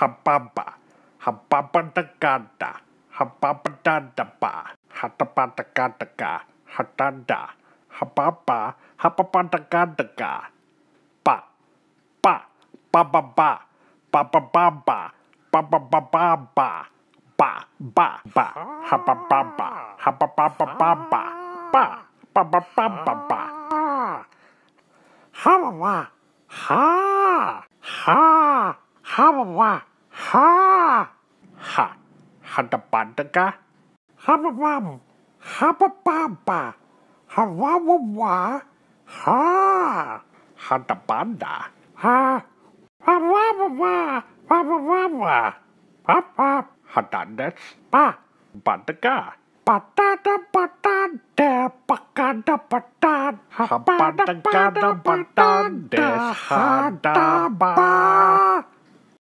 Hababa, Hababadagada, Hababadadaba, Hatabadagadaga, Hadada, Hababa, Hababadagadaga. Ba, ba, ba ba ba, ba ba ba ba, ba ba ba ba ba. Ba, ba, ba, ha ba ba ba, ha ba ba ba ba ba, ba, ba ba ba ba ba. Ha ba ba, ha, ha, ha ba ba. Ha! Ha! Hadabadaga! Hababam! Habababa! Hawawawa! Ha! Hadabanda! Ha! Hawawawa! Hawawawa! Papa! Hadandes! Pa! Badaga! Patada patada, pakada patada, habada kada patada, hada ba.